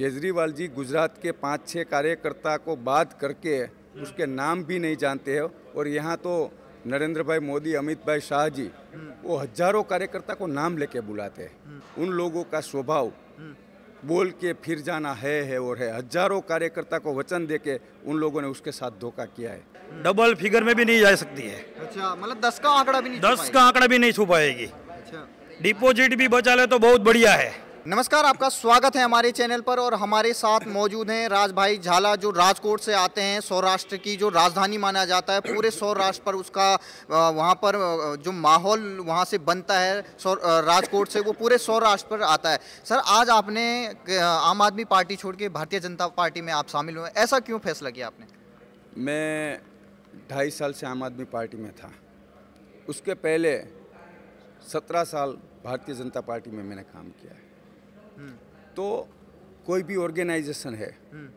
केजरीवाल जी गुजरात के पाँच छः कार्यकर्ता को बात करके उसके नाम भी नहीं जानते हैं और यहाँ तो नरेंद्र भाई मोदी अमित भाई शाह जी वो हजारों कार्यकर्ता को नाम लेके बुलाते हैं उन लोगों का स्वभाव बोल के फिर जाना है है और है हजारों कार्यकर्ता को वचन दे के उन लोगों ने उसके साथ धोखा किया है डबल फिगर में भी नहीं जा सकती है अच्छा मतलब दस का आंकड़ा भी नहीं दस का आंकड़ा भी नहीं छुपाएगी अच्छा डिपोजिट भी बचा ले तो बहुत बढ़िया है नमस्कार आपका स्वागत है हमारे चैनल पर और हमारे साथ मौजूद हैं राज भाई झाला जो राजकोट से आते हैं सौराष्ट्र की जो राजधानी माना जाता है पूरे सौराष्ट्र पर उसका वहाँ पर जो माहौल वहाँ से बनता है राजकोट से वो पूरे सौराष्ट्र पर आता है सर आज आपने आम आदमी पार्टी छोड़ के भारतीय जनता पार्टी में आप शामिल हुए ऐसा क्यों फैसला किया आपने मैं ढाई साल से आम आदमी पार्टी में था उसके पहले सत्रह साल भारतीय जनता पार्टी में मैंने काम किया है तो कोई भी ऑर्गेनाइजेशन है हम्म।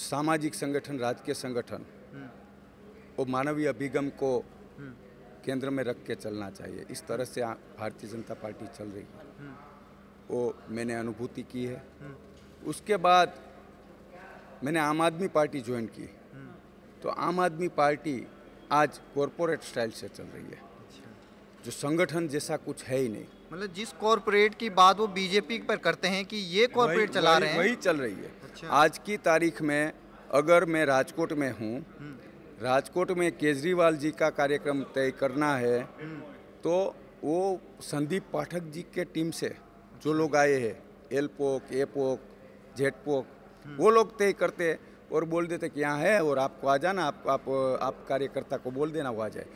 सामाजिक संगठन राजकीय संगठन हम्म। वो मानवीय अभिगम को हम्म। केंद्र में रख के चलना चाहिए इस तरह से भारतीय जनता पार्टी चल रही है वो मैंने अनुभूति की है उसके बाद मैंने आम आदमी पार्टी ज्वाइन की तो आम आदमी पार्टी आज कॉरपोरेट स्टाइल से चल रही है अच्छा। जो संगठन जैसा कुछ है ही नहीं मतलब जिस कॉरपोरेट की बात वो बीजेपी पर करते हैं कि ये कॉरपोरेट चला रहे हैं वही चल रही है अच्छा। आज की तारीख में अगर मैं राजकोट में हूँ राजकोट में केजरीवाल जी का कार्यक्रम तय करना है तो वो संदीप पाठक जी के टीम से जो लोग आए हैं एल पोक ए पोक जेट पोक वो लोग तय करते हैं और बोल देते कि यहाँ है और आपको आ जाना आप आप, आप कार्यकर्ता को बोल देना वो आ जाए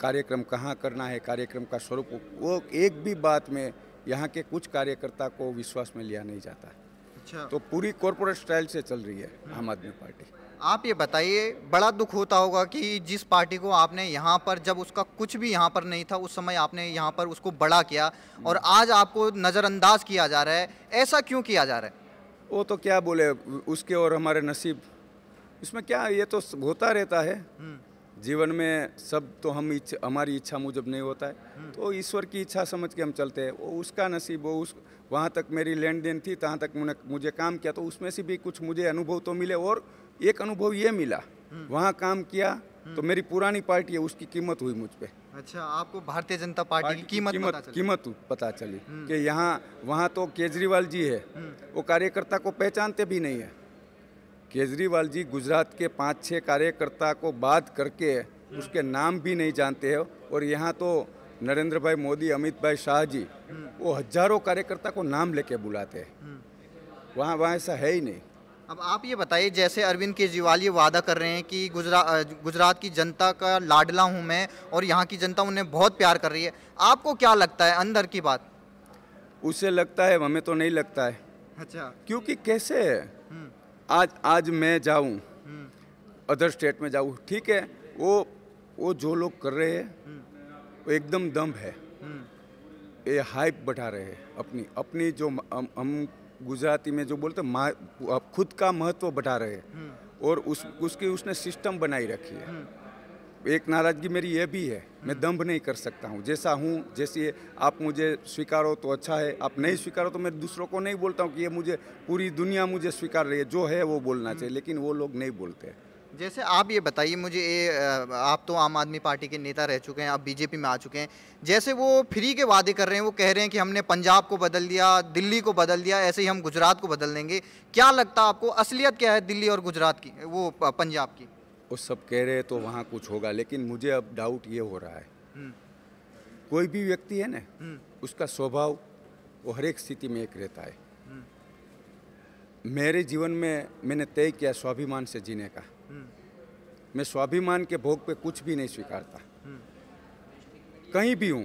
कार्यक्रम कहाँ करना है कार्यक्रम का स्वरूप वो एक भी बात में यहाँ के कुछ कार्यकर्ता को विश्वास में लिया नहीं जाता अच्छा तो पूरी कॉरपोरेट स्टाइल से चल रही है आम आदमी पार्टी आप ये बताइए बड़ा दुख होता होगा कि जिस पार्टी को आपने यहाँ पर जब उसका कुछ भी यहाँ पर नहीं था उस समय आपने यहाँ पर उसको बड़ा किया और आज आपको नज़रअंदाज किया जा रहा है ऐसा क्यों किया जा रहा है वो तो क्या बोले उसके और हमारे नसीब इसमें क्या ये तो होता रहता है हम्म। जीवन में सब तो हम इच्छ, हमारी इच्छा मुजब नहीं होता है हम्म। तो ईश्वर की इच्छा समझ के हम चलते हैं वो उसका नसीब वो उस वहाँ तक मेरी लेन देन थी तहाँ तक मुझे काम किया तो उसमें से भी कुछ मुझे अनुभव तो मिले और एक अनुभव ये मिला हम्म। वहाँ काम किया तो मेरी पुरानी पार्टी है उसकी कीमत हुई मुझ पर अच्छा आपको भारतीय जनता पार्टी, पार्टी की कीमत कीमत पता चली, कीमत पता चली कि यहाँ वहाँ तो केजरीवाल जी है वो कार्यकर्ता को पहचानते भी नहीं है केजरीवाल जी गुजरात के पाँच छः कार्यकर्ता को बात करके उसके नाम भी नहीं जानते हैं और यहाँ तो नरेंद्र भाई मोदी अमित भाई शाह जी वो हजारों कार्यकर्ता को नाम लेके बुलाते हैं हम्म। वहाँ वहाँ ऐसा है ही नहीं अब आप ये बताइए जैसे अरविंद केजरीवाल ये वादा कर रहे हैं कि गुजरा गुजरात की जनता का लाडला हूँ मैं और यहाँ की जनता उन्हें बहुत प्यार कर रही है आपको क्या लगता है अंदर की बात उसे लगता है हमें तो नहीं लगता है अच्छा क्योंकि कैसे है हम्म। आज आज मैं जाऊँ अदर स्टेट में जाऊँ ठीक है वो वो जो लोग कर रहे हैं वो एकदम दम है हम्म। ये हाइप बढ़ा रहे हैं अपनी अपनी जो हम, हम गुजराती में जो बोलते हैं खुद का महत्व बढ़ा रहे हैं हम्म। और उस उसकी उसने सिस्टम बनाई रखी है हम्म। एक नाराज़गी मेरी यह भी है मैं दम्भ हम्म। नहीं कर सकता हूँ जैसा हूँ जैसे आप मुझे स्वीकारो तो अच्छा है आप नहीं स्वीकारो तो मैं दूसरों को नहीं बोलता हूँ कि ये मुझे पूरी दुनिया मुझे स्वीकार रही है जो है वो बोलना हम्म। चाहिए लेकिन वो लोग नहीं बोलते जैसे आप ये बताइए मुझे ये आप तो आम आदमी पार्टी के नेता रह चुके हैं आप बीजेपी में आ चुके हैं जैसे वो फ्री के वादे कर रहे हैं वो कह रहे हैं कि हमने पंजाब को बदल दिया दिल्ली को बदल दिया ऐसे ही हम गुजरात को बदल देंगे क्या लगता है आपको असलियत क्या है दिल्ली और गुजरात की वो पंजाब की वो सब कह रहे तो वहाँ कुछ होगा लेकिन मुझे अब डाउट ये हो रहा है हम्म। कोई भी व्यक्ति है ना हम्म। उसका स्वभाव वो हर एक स्थिति में एक रहता है हम्म। मेरे जीवन में मैंने तय किया स्वाभिमान से जीने का मैं स्वाभिमान के भोग पे कुछ भी नहीं स्वीकारता कहीं भी हूँ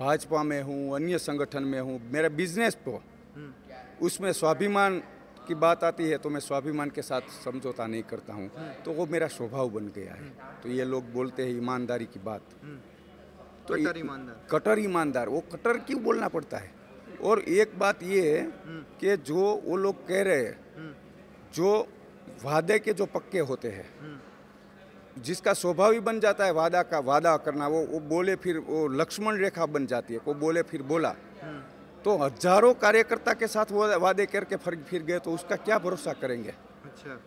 भाजपा में हूँ अन्य संगठन में हूँ मेरा बिजनेस तो उसमें स्वाभिमान की बात आती है तो मैं स्वाभिमान के साथ समझौता नहीं करता हूँ तो वो मेरा स्वभाव बन गया है तो ये लोग बोलते हैं ईमानदारी की बात हम्म। तो कटर ईमानदार कटर ईमानदार वो कटर क्यों बोलना पड़ता है और एक बात ये है हम्म। कि जो वो लोग कह रहे हैं हम्म। जो वादे के जो पक्के होते हैं जिसका स्वभाव ही बन जाता है वादा का वादा करना वो वो बोले फिर वो लक्ष्मण रेखा बन जाती है वो बोले फिर बोला तो हजारों कार्यकर्ता के साथ वो वादे करके फर्क फिर गए तो उसका क्या भरोसा करेंगे अच्छा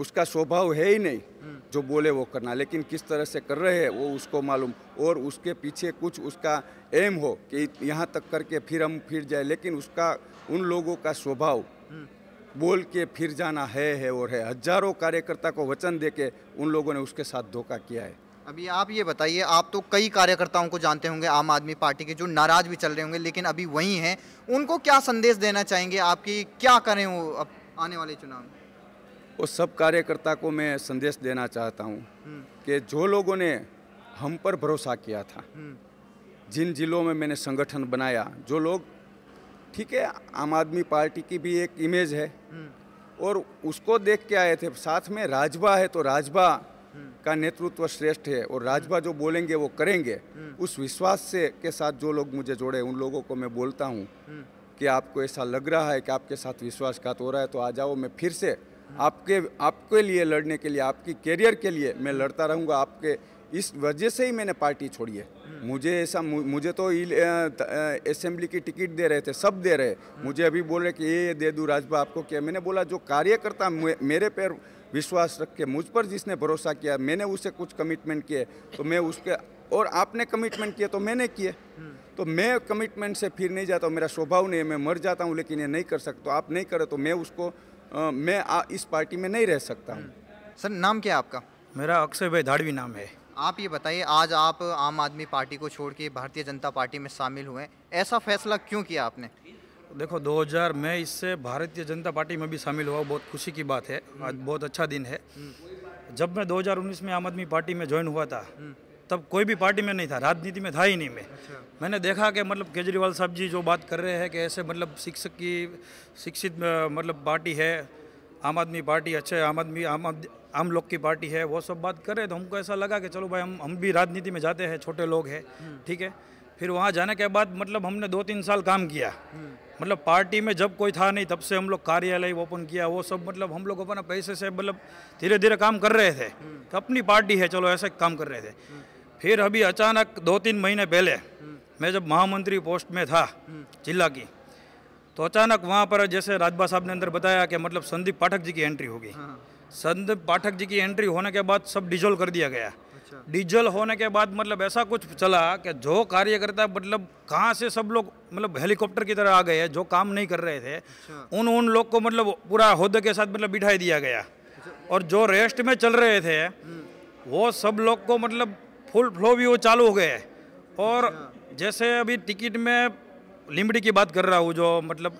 उसका स्वभाव है ही नहीं हम्म। जो बोले वो करना लेकिन किस तरह से कर रहे हैं वो उसको मालूम और उसके पीछे कुछ उसका एम हो कि यहाँ तक करके फिर हम फिर जाए लेकिन उसका उन लोगों का स्वभाव हम्म। बोल के फिर जाना है है और है हजारों कार्यकर्ता को वचन दे के उन लोगों ने उसके साथ धोखा किया है अभी आप ये बताइए आप तो कई कार्यकर्ताओं को जानते होंगे आम आदमी पार्टी के जो नाराज भी चल रहे होंगे लेकिन अभी वही हैं उनको क्या संदेश देना चाहेंगे आपकी क्या करें वो अब आने वाले चुनाव में वो सब कार्यकर्ता को मैं संदेश देना चाहता हूँ हम्म। कि जो लोगों ने हम पर भरोसा किया था हम्म। जिन जिलों में मैंने संगठन बनाया जो लोग ठीक है आम आदमी पार्टी की भी एक इमेज है हम्म। और उसको देख के आए थे साथ में राजबा है तो राजबा का नेतृत्व श्रेष्ठ है और राजभा जो बोलेंगे वो करेंगे हम्म। उस विश्वास से के साथ जो लोग मुझे जोड़े उन लोगों को मैं बोलता हूँ हम्म। कि आपको ऐसा लग रहा है कि आपके साथ विश्वासघात हो रहा है तो आ जाओ मैं फिर से हम्म। आपके आपके लिए लड़ने के लिए आपकी कैरियर के लिए मैं लड़ता रहूँगा आपके इस वजह से ही मैंने पार्टी छोड़ी है मुझे ऐसा मुझे तो असेंबली की टिकट दे रहे थे सब दे रहे मुझे अभी बोल रहे कि ये दे दूँ राजभा आपको क्या मैंने बोला जो कार्यकर्ता मेरे पैर विश्वास रख के मुझ पर जिसने भरोसा किया मैंने उसे कुछ कमिटमेंट किए तो मैं उसके और आपने कमिटमेंट किए तो मैंने किए तो मैं कमिटमेंट से फिर नहीं जाता मेरा स्वभाव नहीं है मैं मर जाता हूँ लेकिन ये नहीं कर सकता आप नहीं करो तो मैं उसको आ, मैं आ, इस पार्टी में नहीं रह सकता हूँ सर नाम क्या आपका मेरा अक्षय भाई धाड़वी नाम है आप ये बताइए आज आप आम आदमी पार्टी को छोड़ के भारतीय जनता पार्टी में शामिल हुए ऐसा फैसला क्यों किया आपने देखो 2000 में इससे भारतीय जनता पार्टी में भी शामिल हुआ बहुत खुशी की बात है हम्म। आज बहुत अच्छा दिन है हम्म। जब मैं 2019 में आम आदमी पार्टी में ज्वाइन हुआ था हम्म। तब कोई भी पार्टी में नहीं था राजनीति में था ही नहीं मैं अच्छा। मैंने देखा कि मतलब केजरीवाल साहब जी जो बात कर रहे हैं कि ऐसे मतलब शिक्षक की शिक्षित मतलब पार्टी है आम आदमी पार्टी अच्छे आम आदमी आम आद, आम लोग की पार्टी है वो सब बात कर रहे तो हमको ऐसा लगा कि चलो भाई हम हम भी राजनीति में जाते हैं छोटे लोग हैं ठीक है फिर वहाँ जाने के बाद मतलब हमने दो तीन साल काम किया मतलब पार्टी में जब कोई था नहीं तब से हम लोग कार्यालय ओपन किया वो सब मतलब हम लोग अपना पैसे से मतलब धीरे धीरे काम कर रहे थे तो अपनी पार्टी है चलो ऐसे काम कर रहे थे फिर अभी अचानक दो तीन महीने पहले मैं जब महामंत्री पोस्ट में था जिला की तो अचानक वहाँ पर जैसे राजभा साहब ने अंदर बताया कि मतलब संदीप पाठक जी की एंट्री होगी हाँ। संदीप पाठक जी की एंट्री होने के बाद सब डिजोल्व कर दिया गया अच्छा डीजल होने के बाद मतलब ऐसा कुछ चला कि जो कार्यकर्ता मतलब कहाँ से सब लोग मतलब हेलीकॉप्टर की तरह आ गए जो काम नहीं कर रहे थे अच्छा। उन उन लोग को मतलब पूरा होदे के साथ मतलब बिठाई दिया गया अच्छा। और जो रेस्ट में चल रहे थे हम्म। वो सब लोग को मतलब फुल फ्लो भी वो चालू हो गए और अच्छा। जैसे अभी टिकट में लिमड़ी की बात कर रहा हूँ जो मतलब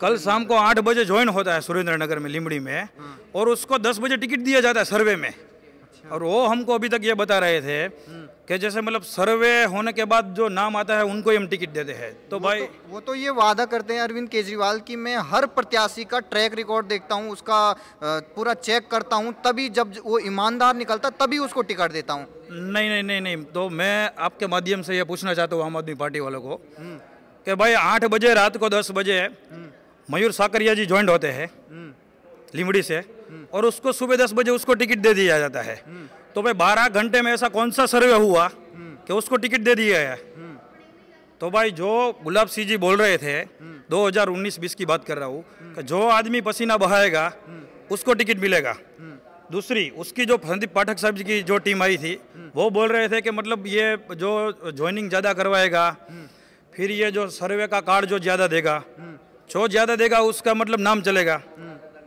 कल शाम को आठ बजे ज्वाइन होता है सुरेंद्र नगर में लिमड़ी में हाँ। और उसको दस बजे टिकट दिया जाता है सर्वे में और वो हमको अभी तक ये बता रहे थे कि जैसे मतलब सर्वे होने के बाद जो नाम आता है उनको ही हम टिकट देते हैं तो भाई वो तो, वो तो ये वादा करते हैं अरविंद केजरीवाल कि मैं हर प्रत्याशी का ट्रैक रिकॉर्ड देखता हूँ उसका पूरा चेक करता हूँ तभी जब वो ईमानदार निकलता तभी उसको टिकट देता हूँ नहीं नहीं नहीं नहीं तो मैं आपके माध्यम से ये पूछना चाहता हूँ आम आदमी पार्टी वालों को हम्म। कि भाई आठ बजे रात को दस बजे हम्म। मयूर साकरिया जी ज्वाइंट होते हैं हम्म। लिमड़ी से हम्म। और उसको सुबह दस बजे उसको टिकट दे दिया जाता है हम्म। तो भाई बारह घंटे में ऐसा कौन सा सर्वे हुआ हम्म। कि उसको टिकट दे दिया है तो भाई जो गुलाब सिंह जी बोल रहे थे 2019-20 की बात कर रहा हूँ जो आदमी पसीना बहाएगा उसको टिकट मिलेगा दूसरी उसकी जो संदीप पाठक साहब जी की जो टीम आई थी वो बोल रहे थे कि मतलब ये जो ज्वाइनिंग ज़्यादा करवाएगा फिर ये जो सर्वे का कार्ड जो ज़्यादा देगा जो ज़्यादा देगा उसका मतलब नाम चलेगा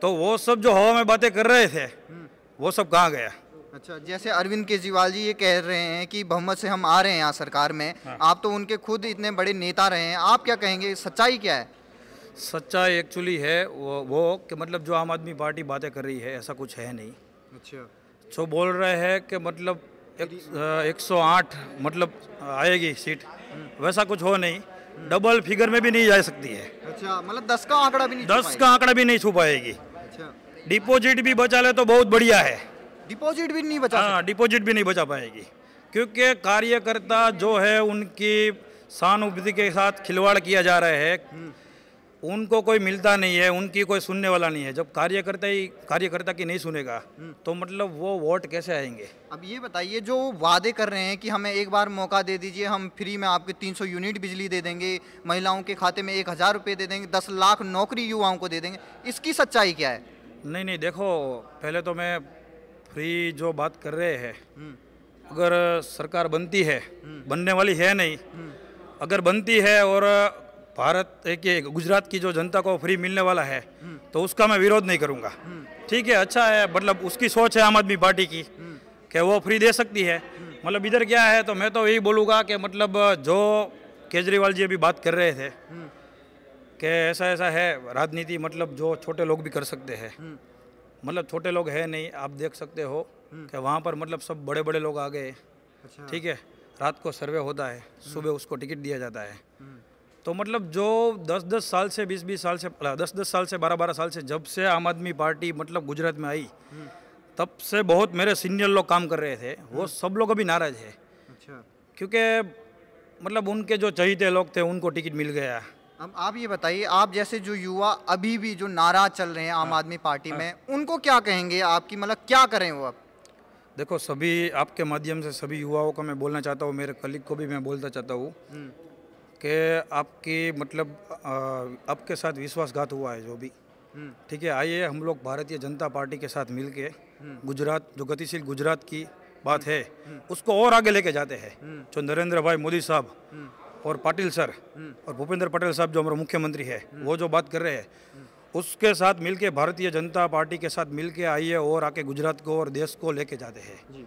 तो वो सब जो हवा में बातें कर रहे थे हम्म। वो सब कहाँ गया अच्छा जैसे अरविंद केजरीवाल जी ये कह रहे हैं कि बहुमत से हम आ रहे हैं यहाँ सरकार में हाँ। आप तो उनके खुद इतने बड़े नेता रहे हैं आप क्या कहेंगे सच्चाई क्या है सच्चाई एक्चुअली है वो, वो कि मतलब जो आम आदमी पार्टी बातें कर रही है ऐसा कुछ है नहीं अच्छा जो बोल रहे हैं कि मतलब एक सौ आठ मतलब आएगी सीट हम्म। वैसा कुछ हो नहीं डबल फिगर में भी नहीं जा सकती है अच्छा मतलब दस का आंकड़ा भी नहीं दस का आंकड़ा भी नहीं छू पाएगी डिपॉजिट भी बचा ले तो बहुत बढ़िया है डिपॉजिट भी नहीं बचा हाँ डिपॉजिट भी नहीं बचा पाएगी क्योंकि कार्यकर्ता जो है उनकी सहानुभूति के साथ खिलवाड़ किया जा रहा है हम्म। उनको कोई मिलता नहीं है उनकी कोई सुनने वाला नहीं है जब कार्यकर्ता ही कार्यकर्ता की नहीं सुनेगा हम्म। तो मतलब वो वोट कैसे आएंगे अब ये बताइए जो वादे कर रहे हैं कि हमें एक बार मौका दे दीजिए हम फ्री में आपके 300 यूनिट बिजली दे देंगे महिलाओं के खाते में एक हज़ार रुपये दे देंगे दस लाख नौकरी युवाओं को दे देंगे इसकी सच्चाई क्या है नहीं नहीं देखो पहले तो मैं फ्री जो बात कर रहे हैं हम्म। अगर सरकार बनती है हम्म। बनने वाली है नहीं हम्म। अगर बनती है और भारत के गुजरात की जो जनता को फ्री मिलने वाला है तो उसका मैं विरोध नहीं करूंगा ठीक है अच्छा है मतलब उसकी सोच है आम आदमी पार्टी की कि वो फ्री दे सकती है मतलब इधर क्या है तो मैं तो यही बोलूँगा कि मतलब जो केजरीवाल जी अभी बात कर रहे थे कि ऐसा ऐसा है राजनीति मतलब जो छोटे लोग भी कर सकते हैं हम्म। मतलब छोटे लोग हैं नहीं आप देख सकते हो हम्म। कि वहाँ पर मतलब सब बड़े बड़े लोग आ गए अच्छा। ठीक है रात को सर्वे होता है हम्म। सुबह उसको टिकट दिया जाता है तो मतलब जो 10-10 साल से 20-20 साल से 10-10 साल से 12-12 साल से जब से आम आदमी पार्टी मतलब गुजरात में आई तब से बहुत मेरे सीनियर लोग काम कर रहे थे वो सब लोग अभी नाराज है अच्छा। क्योंकि मतलब उनके जो चहीते लोग थे उनको टिकट मिल गया हम आप ये बताइए आप जैसे जो युवा अभी भी जो नारा चल रहे हैं आम हाँ, आदमी पार्टी हाँ। में उनको क्या कहेंगे आपकी मतलब क्या करें वो अब देखो सभी आपके माध्यम से सभी युवाओं को मैं बोलना चाहता हूँ मेरे कलीग को भी मैं बोलना चाहता हूँ हम्म। कि आपकी मतलब आपके साथ विश्वासघात हुआ है जो भी हम्म। ठीक है आइए हम लोग भारतीय जनता पार्टी के साथ मिल के हम्म। गुजरात जो गतिशील गुजरात की बात है उसको और आगे लेके जाते हैं जो नरेंद्र भाई मोदी साहब और पाटिल सर हम्म। और भूपेंद्र पटेल साहब जो हमारे मुख्यमंत्री है हम्म। वो जो बात कर रहे हैं हम्म। उसके साथ मिलके भारतीय जनता पार्टी के साथ मिलके आइए और आके गुजरात को और देश को लेके जाते हैं